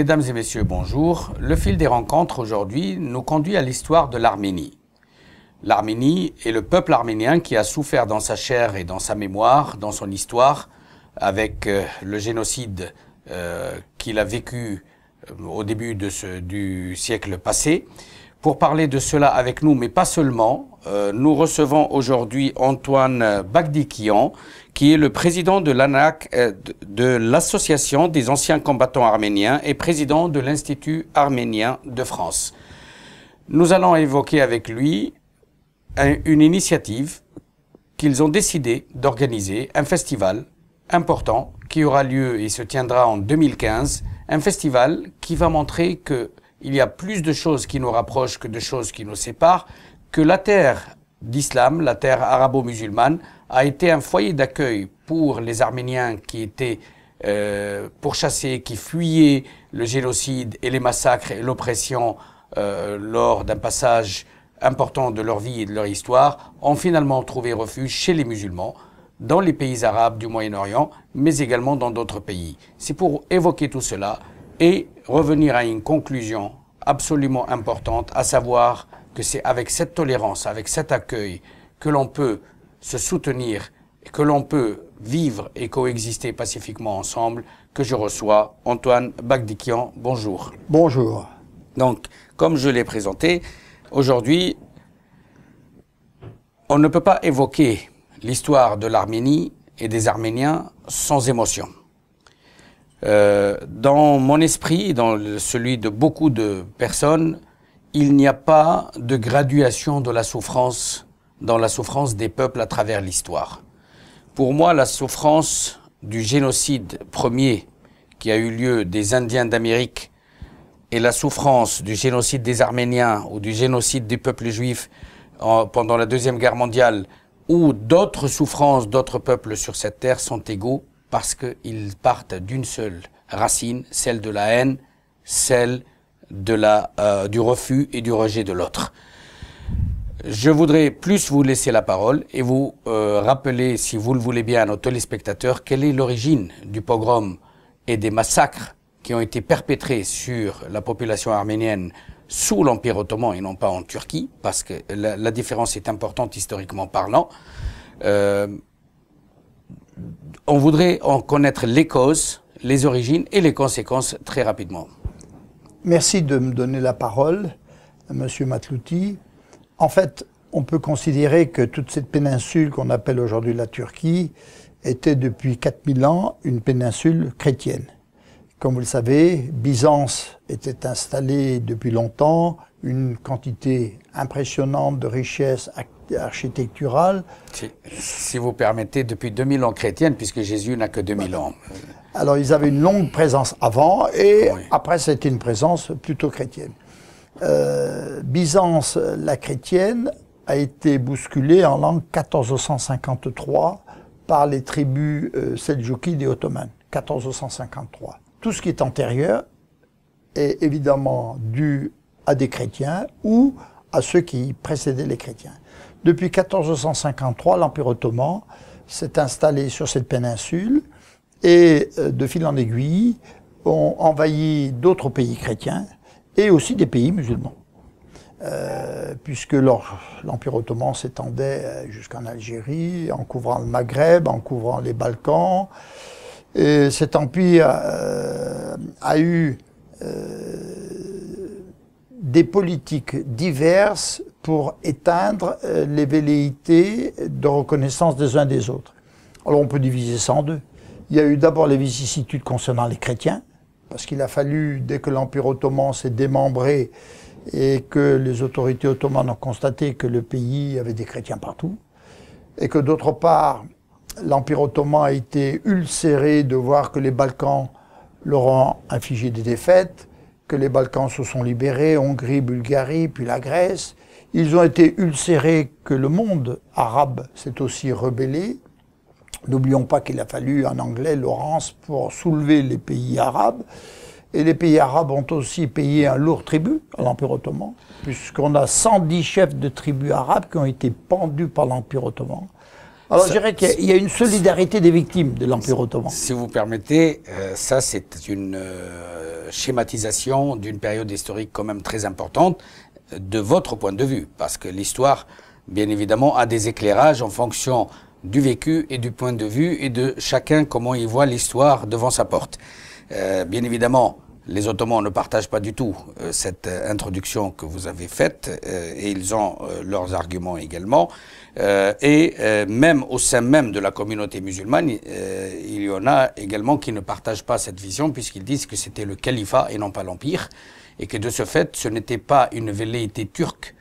Mesdames et messieurs, bonjour. Le fil des rencontres aujourd'hui nous conduit à l'histoire de l'Arménie. L'Arménie est le peuple arménien qui a souffert dans sa chair et dans sa mémoire, dans son histoire, avec euh, le génocide euh, qu'il a vécu euh, au début du siècle passé. Pour parler de cela avec nous, mais pas seulement, euh, nous recevons aujourd'hui Antoine Bagdikian, qui est le président de l'ANAC, euh, de l'Association des anciens combattants arméniens et président de l'Institut arménien de France. Nous allons évoquer avec lui une initiative qu'ils ont décidé d'organiser, un festival important qui aura lieu et se tiendra en 2015, un festival qui va montrer que il y a plus de choses qui nous rapprochent que de choses qui nous séparent, que la terre d'islam, la terre arabo-musulmane, a été un foyer d'accueil pour les Arméniens qui étaient euh, pourchassés, qui fuyaient le génocide et les massacres et l'oppression euh, lors d'un passage important de leur vie et de leur histoire, ont finalement trouvé refuge chez les musulmans, dans les pays arabes du Moyen-Orient, mais également dans d'autres pays. C'est pour évoquer tout cela et revenir à une conclusion absolument importante, à savoir que c'est avec cette tolérance, avec cet accueil, que l'on peut se soutenir, que l'on peut vivre et coexister pacifiquement ensemble, que je reçois Antoine Bagdikian. Bonjour. Bonjour. Donc, comme je l'ai présenté, aujourd'hui, on ne peut pas évoquer l'histoire de l'Arménie et des Arméniens sans émotion. Euh, dans mon esprit, dans celui de beaucoup de personnes, il n'y a pas de graduation de la souffrance dans la souffrance des peuples à travers l'histoire. Pour moi, la souffrance du génocide premier qui a eu lieu des Indiens d'Amérique et la souffrance du génocide des Arméniens ou du génocide des peuples juifs pendant la Deuxième Guerre mondiale ou d'autres souffrances d'autres peuples sur cette terre sont égaux parce qu'ils partent d'une seule racine, celle de la haine, celle de la, euh, du refus et du rejet de l'autre. Je voudrais plus vous laisser la parole et vous euh, rappeler, si vous le voulez bien, à nos téléspectateurs, quelle est l'origine du pogrom et des massacres qui ont été perpétrés sur la population arménienne sous l'Empire ottoman et non pas en Turquie, parce que la, différence est importante historiquement parlant. Euh, on voudrait en connaître les causes, les origines et les conséquences très rapidement. Merci de me donner la parole, Monsieur Matlouti. En fait, on peut considérer que toute cette péninsule qu'on appelle aujourd'hui la Turquie était depuis 4000 ans une péninsule chrétienne. Comme vous le savez, Byzance était installée depuis longtemps, une quantité impressionnante de richesses architecturales. Si, vous permettez, depuis 2000 ans chrétienne, puisque Jésus n'a que 2000 ans. Alors ils avaient une longue présence avant et après c'était une présence plutôt chrétienne. Euh, Byzance, la chrétienne, a été bousculée en l'an 1453 par les tribus euh, Seljoukides et ottomanes. 1453. Tout ce qui est antérieur est évidemment dû à des chrétiens ou à ceux qui précédaient les chrétiens. Depuis 1453, l'Empire ottoman s'est installé sur cette péninsule et euh, de fil en aiguille, ont envahi d'autres pays chrétiens et aussi des pays musulmans. Euh, puisque l'Empire ottoman s'étendait euh, jusqu'en Algérie, en couvrant le Maghreb, en couvrant les Balkans. Et cet empire euh, a eu euh, des politiques diverses pour éteindre les velléités de reconnaissance des uns des autres. Alors on peut diviser ça en deux. Il y a eu d'abord les vicissitudes concernant les chrétiens, parce qu'il a fallu, dès que l'Empire ottoman s'est démembré et que les autorités ottomanes ont constaté que le pays avait des chrétiens partout, et que d'autre part, l'Empire ottoman a été ulcéré de voir que les Balkans leur ont infligé des défaites, que les Balkans se sont libérés, Hongrie, Bulgarie, puis la Grèce. Ils ont été ulcérés que le monde arabe s'est aussi rebellé, N'oublions pas qu'il a fallu un Anglais, Laurence, pour soulever les pays arabes. Et les pays arabes ont aussi payé un lourd tribut à l'Empire ottoman, puisqu'on a 110 chefs de tribus arabes qui ont été pendus par l'Empire ottoman. Alors je dirais qu'il y, a une solidarité des victimes de l'Empire ottoman. Si vous permettez, euh, ça c'est une euh, schématisation d'une période historique quand même très importante euh, de votre point de vue, parce que l'histoire, bien évidemment, a des éclairages en fonction du vécu et du point de vue et de chacun comment il voit l'histoire devant sa porte. Euh, bien évidemment, les Ottomans ne partagent pas du tout euh, cette euh, introduction que vous avez faite et ils ont leurs arguments également. et même au sein même de la communauté musulmane, il y en a également qui ne partagent pas cette vision puisqu'ils disent que c'était le califat et non pas l'empire et que de ce fait, ce n'était pas une velléité turque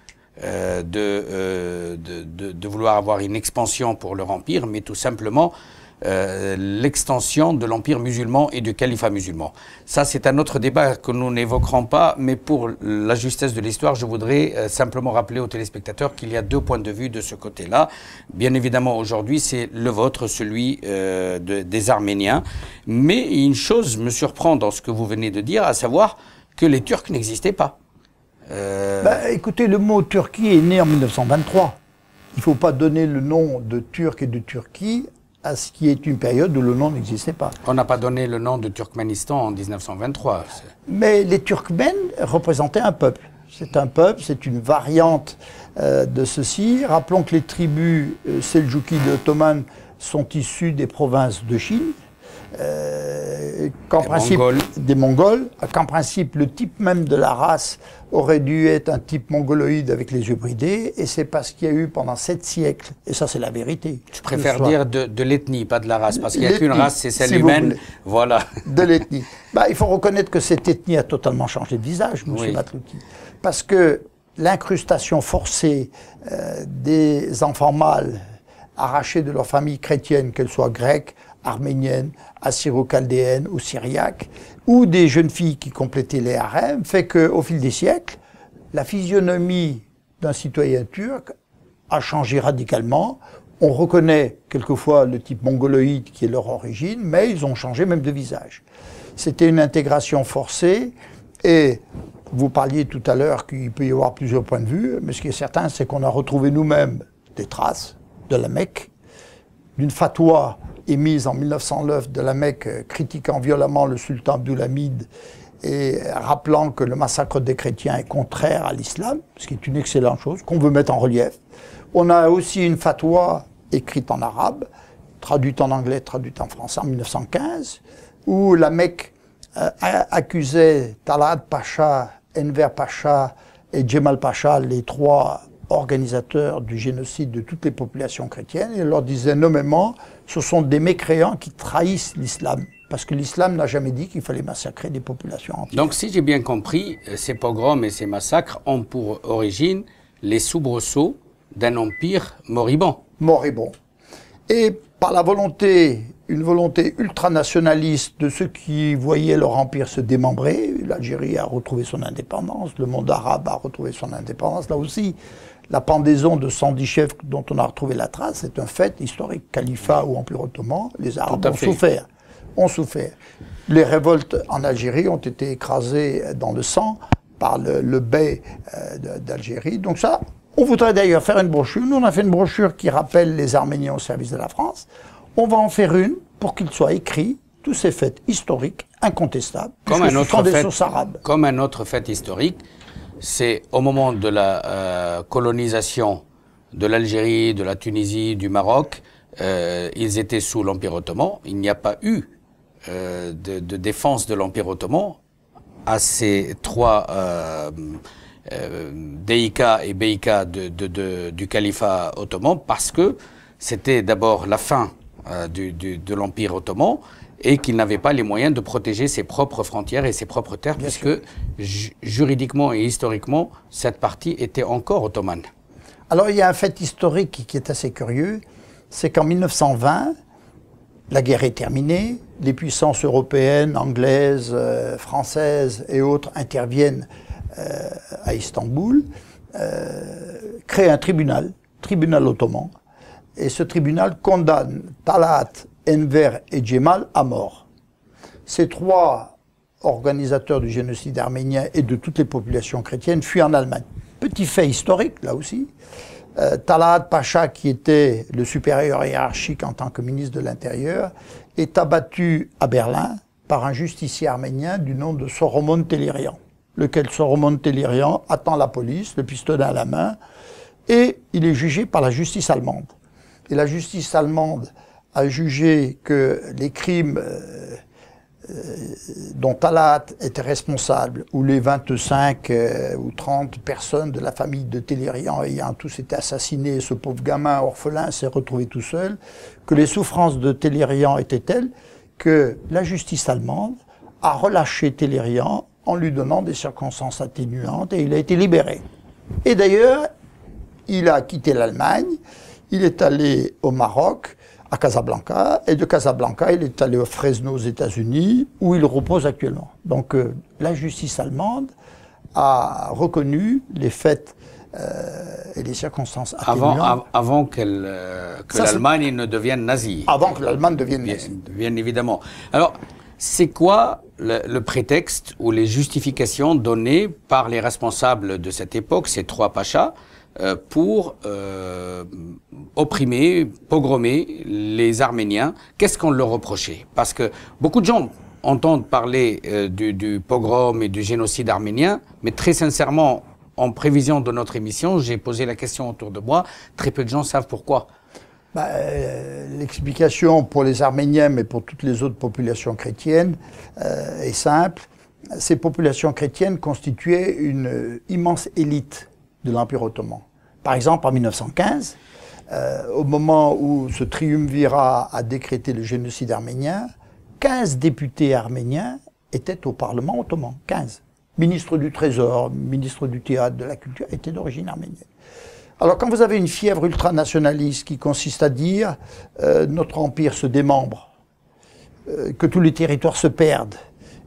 euh, euh, de, de, vouloir avoir une expansion pour leur empire, mais tout simplement euh, l'extension de l'empire musulman et du califat musulman. Ça, c'est un autre débat que nous n'évoquerons pas, mais pour la justesse de l'histoire, je voudrais simplement rappeler aux téléspectateurs qu'il y a deux points de vue de ce côté-là. Bien évidemment, aujourd'hui, c'est le vôtre, celui des Arméniens. Mais une chose me surprend dans ce que vous venez de dire, à savoir que les Turcs n'existaient pas. Euh, bah, écoutez, le mot Turquie est né en 1923. Il ne faut pas donner le nom de Turc et de Turquie à ce qui est une période où le nom n'existait pas. On n'a pas donné le nom de Turkménistan en 1923. Mais les Turkmènes représentaient un peuple. C'est un peuple, c'est une variante euh, de ceci. Rappelons que les tribus euh, seljoukides ottomanes sont issues des provinces de Chine qu'en principe des Mongols, qu'en principe le type même de la race aurait dû être un type mongoloïde avec les yeux bridés, et c'est parce qu'il y a eu pendant sept siècles, et ça c'est la vérité. Je préfère dire de, l'ethnie, pas de la race, parce qu'il n'y a qu'une race, c'est celle humaine, voilà. De l'ethnie. bah, il faut reconnaître que cette ethnie a totalement changé de visage, monsieur oui. parce que l'incrustation forcée euh, des enfants mâles arrachés de leur famille chrétienne, qu'elle soit grecque, arménienne, assyro-chaldéenne ou syriaque, ou des jeunes filles qui complétaient les harems, fait qu'au fil des siècles, la physionomie d'un citoyen turc a changé radicalement. On reconnaît quelquefois le type mongoloïde qui est leur origine, mais ils ont changé même de visage. C'était une intégration forcée et vous parliez tout à l'heure qu'il peut y avoir plusieurs points de vue, mais ce qui est certain, c'est qu'on a retrouvé nous-mêmes des traces de la Mecque, d'une fatwa émise en 1909 de la Mecque euh, critiquant violemment le sultan Abdulhamid et rappelant que le massacre des chrétiens est contraire à l'islam, ce qui est une excellente chose qu'on veut mettre en relief. On a aussi une fatwa écrite en arabe, traduite en anglais, traduite en français en 1915, où la Mecque euh, accusait Talad Pacha, Enver Pacha et Djemal Pacha, les trois organisateurs du génocide de toutes les populations chrétiennes, et leur disait nommément ce sont des mécréants qui trahissent l'islam. Parce que l'islam n'a jamais dit qu'il fallait massacrer des populations entières. Donc, si j'ai bien compris, euh, ces pogroms et ces massacres ont pour origine les soubresauts d'un empire moribond. Moribond. Et par la volonté, une volonté ultranationaliste de ceux qui voyaient leur empire se démembrer, l'Algérie a retrouvé son indépendance, le monde arabe a retrouvé son indépendance, là aussi, la pendaison de 110 chefs dont on a retrouvé la trace, c'est un fait historique. Califat ou empire ottoman, les Arabes ont souffert. Ont souffert. Les révoltes en Algérie ont été écrasées dans le sang par le, baie euh, d'Algérie. Donc ça, on voudrait d'ailleurs faire une brochure. Nous, on a fait une brochure qui rappelle les Arméniens au service de la France. On va en faire une pour qu'il soit écrit tous ces faits historiques incontestables, comme un autre des Comme un autre fait historique, c'est au moment de la euh, colonisation de l'Algérie, de la Tunisie, du Maroc, euh, ils étaient sous l'Empire ottoman. Il n'y a pas eu euh, de, défense de l'Empire ottoman à ces trois DIK et BIK du califat ottoman parce que c'était d'abord la fin de l'Empire ottoman, et qu'il n'avait pas les moyens de protéger ses propres frontières et ses propres terres, puisque juridiquement et historiquement, cette partie était encore ottomane. Alors il y a un fait historique qui est assez curieux, c'est qu'en 1920, la guerre est terminée, les puissances européennes, anglaises, euh, françaises et autres interviennent euh, à Istanbul, euh, créent un tribunal, tribunal ottoman, et ce tribunal condamne Talat Enver et Djemal à mort. Ces trois organisateurs du génocide arménien et de toutes les populations chrétiennes fuient en Allemagne. Petit fait historique, là aussi. Euh, Talat Pacha, qui était le supérieur hiérarchique en tant que ministre de l'Intérieur, est abattu à Berlin par un justicier arménien du nom de Soromon Telirian, lequel Soromon Telirian attend la police, le pistolet à la main, et il est jugé par la justice allemande. Et la justice allemande a jugé que les crimes euh, euh, dont Talat était responsable, ou les 25 euh, ou 30 personnes de la famille de Télérian ayant tous été assassinés, ce pauvre gamin orphelin s'est retrouvé tout seul, que les souffrances de Télérian étaient telles que la justice allemande a relâché Télérian en lui donnant des circonstances atténuantes et il a été libéré. Et d'ailleurs, il a quitté l'Allemagne, il est allé au Maroc, à Casablanca, et de Casablanca, il est allé au Fresno aux États-Unis, où il repose actuellement. Donc euh, la justice allemande a reconnu les faits euh, et les circonstances Avant, euh, que l'Allemagne ne devienne nazie. Avant que l'Allemagne devienne nazie. évidemment. Alors, c'est quoi le, prétexte ou les justifications données par les responsables de cette époque, ces trois pachas, euh, pour euh, opprimer, pogromer les Arméniens Qu'est-ce qu'on leur reprochait Parce que beaucoup de gens entendent parler euh, du pogrom et du génocide arménien, mais très sincèrement, en prévision de notre émission, j'ai posé la question autour de moi, très peu de gens savent pourquoi. Bah, euh, l'explication pour les Arméniens, mais pour toutes les autres populations chrétiennes, euh, est simple. Ces populations chrétiennes constituaient une euh, immense élite de l'Empire ottoman. Par exemple, en 1915, au moment où ce triumvirat a décrété le génocide arménien, 15 députés arméniens étaient au Parlement ottoman. 15. Ministres du Trésor, ministre du Théâtre, de la Culture, étaient d'origine arménienne. Alors quand vous avez une fièvre ultranationaliste qui consiste à dire euh, notre empire se démembre, euh, que tous les territoires se perdent,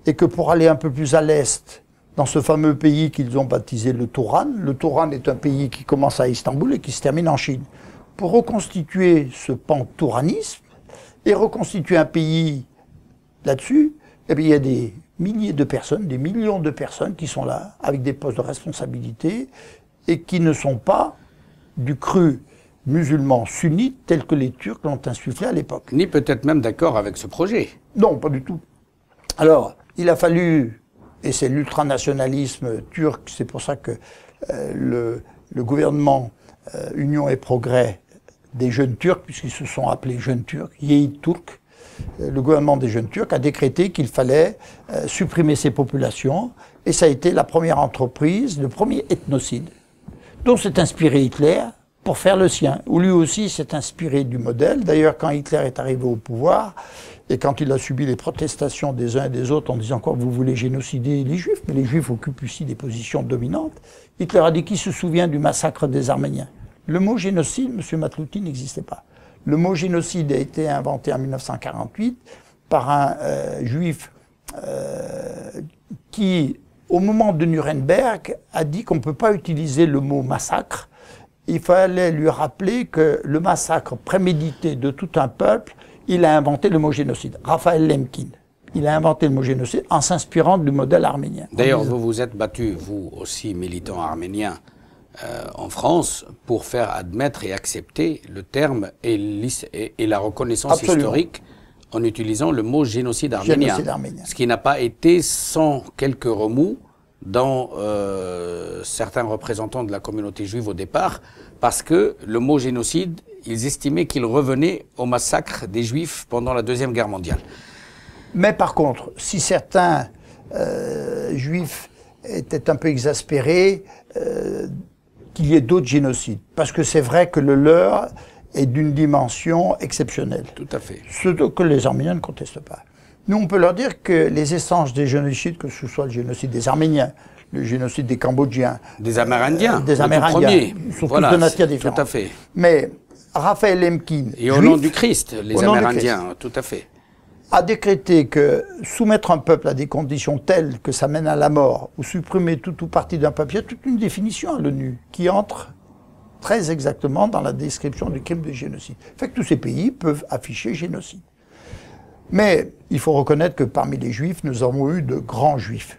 et que pour aller un peu plus à l'est, dans ce fameux pays qu'ils ont baptisé le Touran, le Touran est un pays qui commence à Istanbul et qui se termine en Chine, pour reconstituer ce pan touranisme et reconstituer un pays là-dessus, eh bien, il y a des milliers de personnes, des millions de personnes qui sont là, avec des postes de responsabilité, et qui ne sont pas du cru musulman sunnite tel que les Turcs l'ont insufflé à l'époque. Ni peut-être même d'accord avec ce projet. Non, pas du tout. Alors, il a fallu, et c'est l'ultranationalisme turc, c'est pour ça que euh, le, gouvernement euh, Union et Progrès des jeunes Turcs, puisqu'ils se sont appelés jeunes Turcs, Yéid Turk, euh, le gouvernement des jeunes Turcs a décrété qu'il fallait supprimer ces populations, et ça a été la première entreprise, le premier ethnocide donc s'est inspiré Hitler pour faire le sien, où lui aussi s'est inspiré du modèle. D'ailleurs, quand Hitler est arrivé au pouvoir, et quand il a subi les protestations des uns et des autres en disant encore, vous voulez génocider les juifs, mais les juifs occupent aussi des positions dominantes, Hitler a dit qui se souvient du massacre des Arméniens Le mot génocide, M. Matlouti, n'existait pas. Le mot génocide a été inventé en 1948 par un euh, juif euh, qui au moment de Nuremberg, a dit qu'on ne peut pas utiliser le mot massacre. Il fallait lui rappeler que le massacre prémédité de tout un peuple, il a inventé le mot génocide. Raphaël Lemkin. Il a inventé le mot génocide en s'inspirant du modèle arménien. D'ailleurs, vous vous êtes battu, vous aussi, militant arménien, euh, en France, pour faire admettre et accepter le terme et, la reconnaissance historique en utilisant le mot génocide arménien. Ce qui n'a pas été sans quelques remous dans euh, certains représentants de la communauté juive au départ, parce que le mot génocide, ils estimaient qu'il revenait au massacre des juifs pendant la Deuxième Guerre mondiale. Mais par contre, si certains euh, juifs étaient un peu exaspérés, euh, qu'il y ait d'autres génocides, parce que c'est vrai que le leur et d'une dimension exceptionnelle. Tout à fait. Ce que les Arméniens ne contestent pas. Nous, on peut leur dire que les essences des génocides, que ce soit le génocide des Arméniens, le génocide des Cambodgiens, des Amérindiens, euh, des Amérindiens, sont voilà, de nature différente. Tout à fait. Mais Raphaël Lemkin, et au nom du Christ, les Amérindiens, tout à fait, a décrété que soumettre un peuple à des conditions telles que ça mène à la mort ou supprimer tout ou partie d'un peuple, il y a toute une définition à l'ONU qui entre très exactement dans la description du crime de génocide. Fait que tous ces pays peuvent afficher génocide. Mais il faut reconnaître que parmi les juifs, nous avons eu de grands juifs.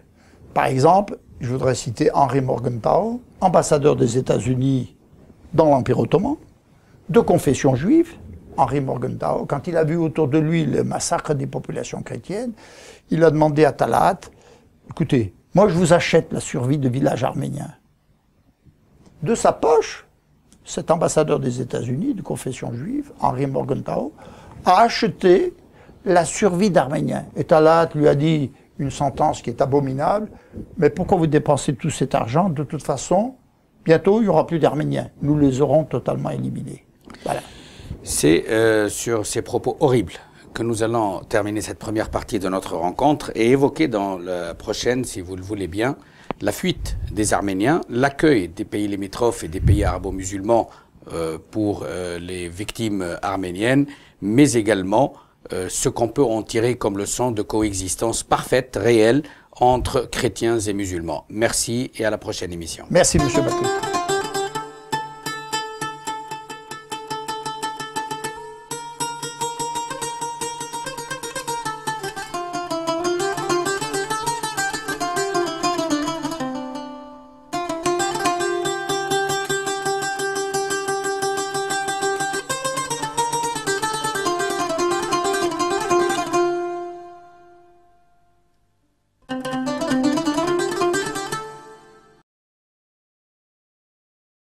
Par exemple, je voudrais citer Henri Morgenthau, ambassadeur des États-Unis dans l'Empire ottoman, de confession juive. Henri Morgenthau, quand il a vu autour de lui le massacre des populations chrétiennes, il a demandé à Talat, écoutez, moi je vous achète la survie de villages arménien." De sa poche, cet ambassadeur des États-Unis de confession juive, Henri Morgenthau, a acheté la survie d'Arméniens. Et Talat lui a dit une sentence qui est abominable, mais pourquoi vous dépensez tout cet argent De toute façon, bientôt, il n'y aura plus d'Arméniens. Nous les aurons totalement éliminés. Voilà. C'est euh, sur ces propos horribles que nous allons terminer cette première partie de notre rencontre et évoquer dans la prochaine, si vous le voulez bien, la fuite des Arméniens, l'accueil des pays limitrophes et des pays arabo-musulmans euh, pour euh, les victimes arméniennes, mais également euh, ce qu'on peut en tirer comme leçon de coexistence parfaite, réelle, entre chrétiens et musulmans. Merci et à la prochaine émission. Merci, Monsieur Bakou.